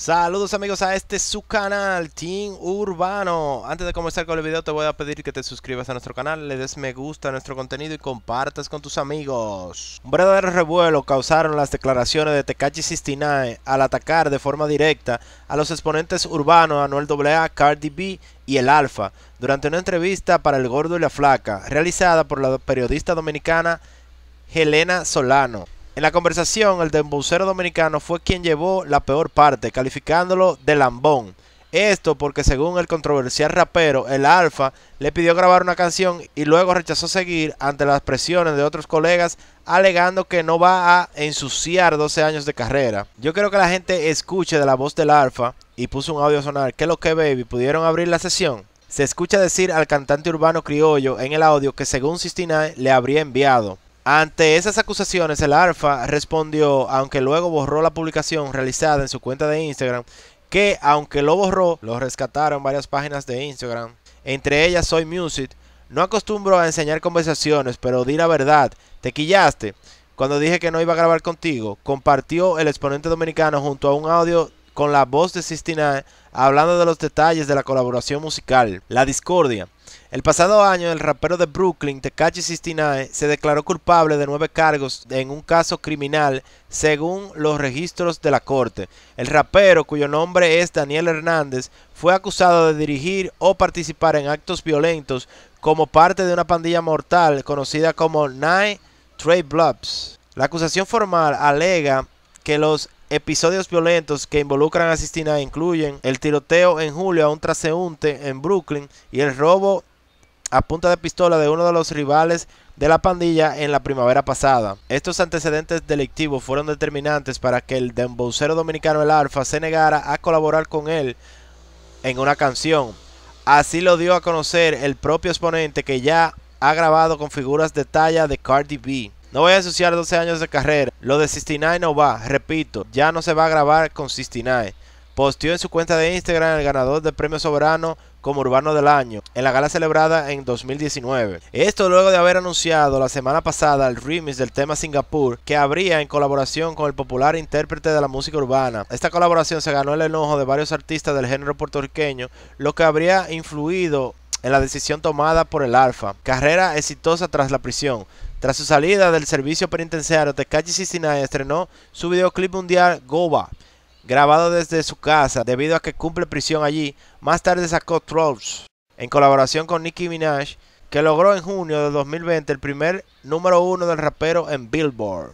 Saludos amigos a este su canal, Team Urbano. Antes de comenzar con el video te voy a pedir que te suscribas a nuestro canal, le des me gusta a nuestro contenido y compartas con tus amigos. Un verdadero revuelo causaron las declaraciones de Tekachi Sistinae al atacar de forma directa a los exponentes urbanos Anuel AA, Cardi B y El Alfa durante una entrevista para El Gordo y la Flaca realizada por la periodista dominicana Helena Solano. En la conversación, el dembocero dominicano fue quien llevó la peor parte, calificándolo de lambón. Esto porque según el controversial rapero, el Alfa le pidió grabar una canción y luego rechazó seguir ante las presiones de otros colegas alegando que no va a ensuciar 12 años de carrera. Yo creo que la gente escuche de la voz del Alfa y puso un audio sonar que lo que baby pudieron abrir la sesión. Se escucha decir al cantante urbano criollo en el audio que según Sistina le habría enviado. Ante esas acusaciones, el ARFA respondió, aunque luego borró la publicación realizada en su cuenta de Instagram, que aunque lo borró, lo rescataron varias páginas de Instagram, entre ellas Soy Music. No acostumbro a enseñar conversaciones, pero di la verdad, te quillaste. Cuando dije que no iba a grabar contigo, compartió el exponente dominicano junto a un audio con la voz de Sistina hablando de los detalles de la colaboración musical, La Discordia. El pasado año, el rapero de Brooklyn, Tekashi 69, se declaró culpable de nueve cargos en un caso criminal, según los registros de la corte. El rapero, cuyo nombre es Daniel Hernández, fue acusado de dirigir o participar en actos violentos como parte de una pandilla mortal conocida como Nine Trade Blobs. La acusación formal alega que los Episodios violentos que involucran a Sistina incluyen el tiroteo en julio a un traseúnte en Brooklyn y el robo a punta de pistola de uno de los rivales de la pandilla en la primavera pasada. Estos antecedentes delictivos fueron determinantes para que el dembocero dominicano El Alfa se negara a colaborar con él en una canción. Así lo dio a conocer el propio exponente que ya ha grabado con figuras de talla de Cardi B. No voy a asociar 12 años de carrera. Lo de 69 no va, repito, ya no se va a grabar con Sistinae. Posteó en su cuenta de Instagram el ganador del Premio Soberano como Urbano del Año en la gala celebrada en 2019. Esto luego de haber anunciado la semana pasada el remix del tema Singapur que habría en colaboración con el popular intérprete de la música urbana. Esta colaboración se ganó el enojo de varios artistas del género puertorriqueño, lo que habría influido en la decisión tomada por el Alfa. Carrera exitosa tras la prisión. Tras su salida del servicio penitenciario, Tekachi 69 estrenó su videoclip mundial Goba, grabado desde su casa debido a que cumple prisión allí. Más tarde sacó Trolls, en colaboración con Nicki Minaj, que logró en junio de 2020 el primer número uno del rapero en Billboard.